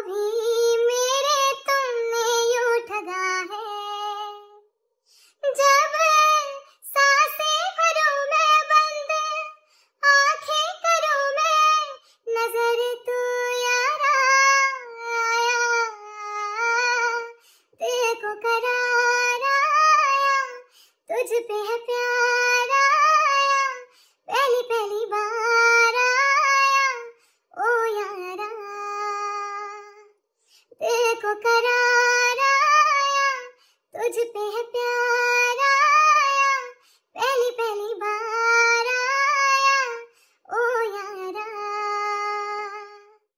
भी मेरे तुमने ठगा है जब सांसें मैं बंद आंखें करूं मैं नजर तू तो यारा आया करारा तुझ पे है प्यारा तेरे को करार आया तुझ पे है प्यार